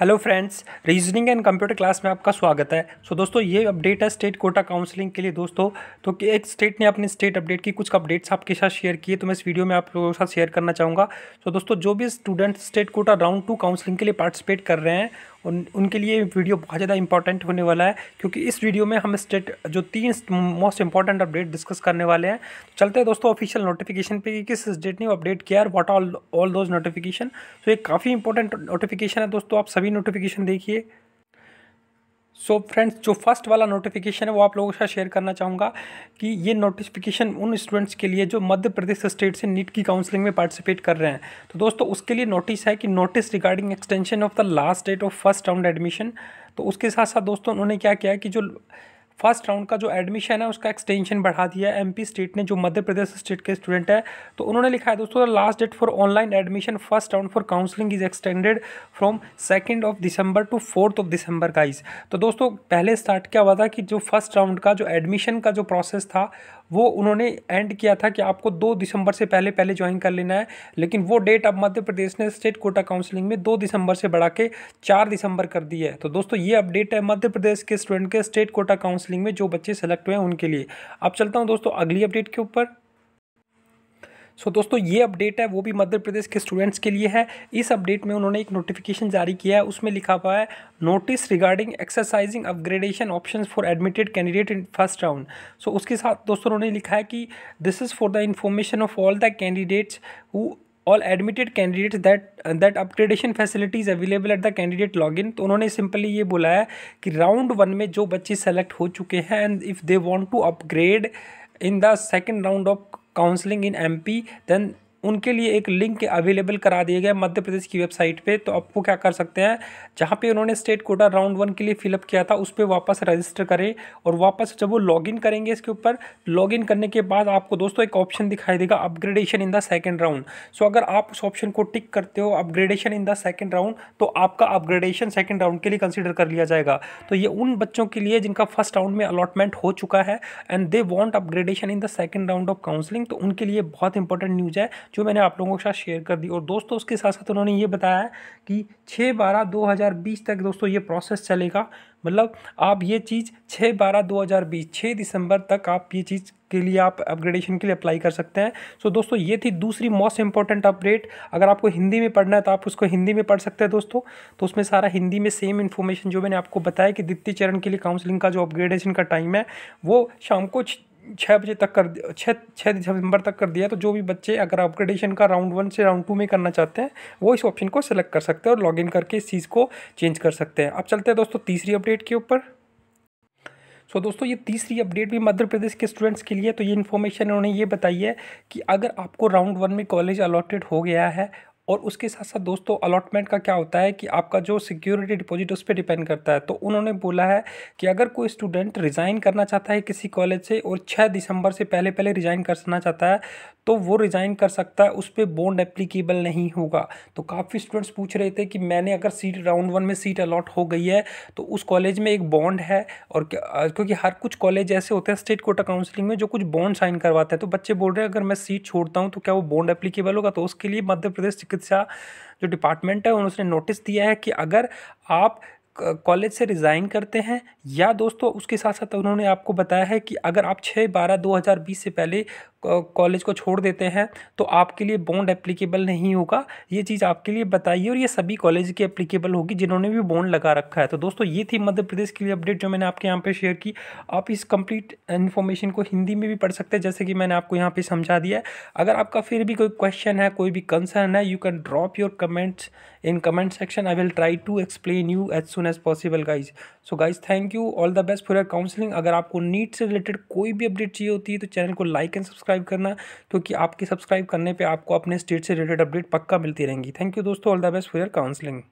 hello friends reasoning and computer class में आपका स्वागत है सो so, दोस्तों ये अपडेट है स्टेट कोटा काउंसलिंग के लिए दोस्तों तो एक स्टेट ने अपने स्टेट अपडेट की कुछ अपडेट्स आपके साथ शेयर किए तो मैं इस वीडियो में आप लोगों के साथ शेयर करना चाहूँगा सो so, दोस्तों जो भी student state quota round two counselling के लिए पार्टिसिपेट कर रहे हैं उन उनके लिए वीडियो बहुत ज़्यादा इंपॉर्टेंट होने वाला है क्योंकि इस वीडियो में हम स्टेट जो तीन मोस्ट इंपॉर्टेंट अपडेट डिस्कस करने वाले हैं चलते हैं दोस्तों ऑफिशियल नोटिफिकेशन पे कि किस स्टेट ने अपडेट किया और what all all those notification तो ये काफ़ी इंपॉर्टेंट नोटिफिकेशन है दोस्तों आप सभी नोटिफिकेशन देखिए सो so फ्रेंड्स जो फर्स्ट वाला नोटिफिकेशन है वो आप लोगों के साथ शेयर करना चाहूँगा कि ये नोटिफिकेशन उन स्टूडेंट्स के लिए जो मध्य प्रदेश स्टेट से नीट की काउंसलिंग में पार्टिसिपेट कर रहे हैं तो दोस्तों उसके लिए नोटिस है कि notice regarding extension of the last date of first round admission तो उसके साथ साथ दोस्तों उन्होंने क्या किया कि जो फर्स्ट राउंड का जो एडमिशन है उसका एक्सटेंशन बढ़ा दिया है एमपी स्टेट ने जो मध्य प्रदेश स्टेट के स्टूडेंट है तो उन्होंने लिखा है दोस्तों last date for online admission first round for counselling is extended from second of December to fourth of December का तो दोस्तों पहले स्टार्ट क्या हुआ था कि जो फर्स्ट राउंड का जो एडमिशन का जो प्रोसेस था वो उन्होंने एंड किया था कि आपको दो दिसंबर से पहले पहले ज्वाइन कर लेना है लेकिन वो डेट अब मध्य प्रदेश ने स्टेट कोटा काउंसिलिंग में दो दिसंबर से बढ़ा के चार दिसंबर कर दी है तो दोस्तों ये अपडेट है मध्य प्रदेश के स्टूडेंट के स्टेट कोटा काउंसिलिंग में जो बच्चे सेलेक्ट हुए हैं उनके लिए अब चलता हूँ दोस्तों अगली अपडेट के ऊपर सो दोस्तों ये अपडेट है वो भी मध्य प्रदेश के स्टूडेंट्स के लिए है इस अपडेट में उन्होंने एक नोटिफिकेशन जारी किया है उसमें लिखा हुआ है notice regarding exercising upgradation option for admitted candidate in first round so उसके साथ दोस्तों उन्होंने लिखा है कि this is for the information of all the candidates who all admitted candidates that that upgradation facilities available at the candidate log in तो उन्होंने simply ये बोला है कि राउंड वन में जो बच्चे सेलेक्ट हो चुके हैं and if they want to upgrade in the second round of counseling in MP, then उनके लिए एक लिंक अवेलेबल करा दिया गया मध्य प्रदेश की वेबसाइट पे तो आपको क्या कर सकते हैं जहाँ पे उन्होंने स्टेट कोटा राउंड वन के लिए फिलअप किया था उस पर वापस रजिस्टर करें और वापस जब वो लॉगिन करेंगे इसके ऊपर लॉगिन करने के बाद आपको दोस्तों एक ऑप्शन दिखाई देगा upgradation in the second round so अगर आप उस ऑप्शन को टिक करते हो upgradation in the second round तो आपका अपग्रेडेशन सेकेंड राउंड के लिए कंसिडर कर लिया जाएगा तो ये उन बच्चों के लिए जिनका फर्स्ट राउंड में अलॉटमेंट हो चुका है and they want upgradation in the second round of counselling तो उनके लिए बहुत इंपॉर्टेंट न्यूज़ है जो मैंने आप लोगों के साथ शेयर कर दी और दोस्तों उसके साथ साथ उन्होंने ये बताया कि छः बारह दो हज़ार बीस तक दोस्तों ये प्रोसेस चलेगा मतलब आप ये चीज़ छः बारह दो हज़ार बीस छः दिसंबर तक आप ये चीज़ के लिए आप अपग्रेडेशन के लिए अप्लाई कर सकते हैं सो दोस्तों ये थी दूसरी मोस्ट इंपॉर्टेंट अपडेट अगर आपको हिंदी में पढ़ना है तो आप उसको हिंदी में पढ़ सकते हैं दोस्तों तो उसमें सारा हिंदी में सेम इन्फॉर्मेशन जो मैंने आपको बताया कि द्वितीय चरण के लिए काउंसलिंग का जो अपग्रेडेशन का टाइम है वो शाम को छः बजे तक कर छः छः दिसंबर तक कर दिया तो जो भी बच्चे अगर अपग्रेडेशन का राउंड वन से राउंड टू में करना चाहते हैं वो इस ऑप्शन को सिलेक्ट कर सकते हैं और लॉगिन करके इस चीज़ को चेंज कर सकते हैं अब चलते हैं दोस्तों तीसरी अपडेट के ऊपर सो so, दोस्तों ये तीसरी अपडेट भी मध्य प्रदेश के स्टूडेंट्स के लिए तो ये इन्फॉर्मेशन उन्होंने ये बताई है कि अगर आपको राउंड वन में कॉलेज अलॉटेड हो गया है और उसके साथ साथ दोस्तों अलॉटमेंट का क्या होता है कि आपका जो सिक्योरिटी डिपॉजिट उस पर डिपेंड करता है तो उन्होंने बोला है कि अगर कोई स्टूडेंट रिज़ाइन करना चाहता है किसी कॉलेज से और छः दिसंबर से पहले पहले रिज़ाइन करना चाहता है तो वो रिज़ाइन कर सकता है उस पर बॉन्ड एप्लीकेबल नहीं होगा तो काफ़ी स्टूडेंट्स पूछ रहे थे कि मैंने अगर सीट राउंड वन में सीट अलॉट हो गई है तो उस कॉलेज में एक बॉन्ड है और क्योंकि हर कुछ कॉलेज ऐसे होते हैं स्टेट कोटा काउंसिलिंग में जो कुछ बॉन्ड साइन करवाते हैं तो बच्चे बोल रहे हैं अगर मैं सीट छोड़ता हूँ तो क्या वो बॉन्ड एप्लीकेबल होगा तो उसके लिए मध्य प्रदेश चिकित्सा जो डिपार्टमेंट है उन्होंने नोटिस दिया है कि अगर आप कॉलेज से रिज़ाइन करते हैं या दोस्तों उसके साथ साथ उन्होंने आपको बताया है कि अगर आप छः बारह दो हज़ार बीस से पहले कॉलेज को छोड़ देते हैं तो आपके लिए बॉन्ड एप्लीकेबल नहीं होगा ये चीज़ आपके लिए बताइए और ये सभी कॉलेज की एप्लीकेबल होगी जिन्होंने भी बॉन्ड लगा रखा है तो दोस्तों ये थी मध्य प्रदेश के लिए अपडेट जो मैंने आपके यहाँ पे शेयर की आप इस कंप्लीट इन्फॉर्मेशन को हिंदी में भी पढ़ सकते हैं जैसे कि मैंने आपको यहाँ पर समझा दिया है अगर आपका फिर भी कोई क्वेश्चन है कोई भी कंसर्न है you can drop your comments in comment section I will try to explain you as soon as possible guys so guys thank you all the best for your counselling अगर आपको NEET से related कोई भी update चाहिए होती है तो channel को लाइक एंड सब्सक्राइब सब्सक्राइब करना क्योंकि आपके सब्सक्राइब करने पर आपको अपने स्टेट से रिलेटेड अपडेट पक्का मिलती रहेंगी थैंक यू दोस्तों all the best for your counselling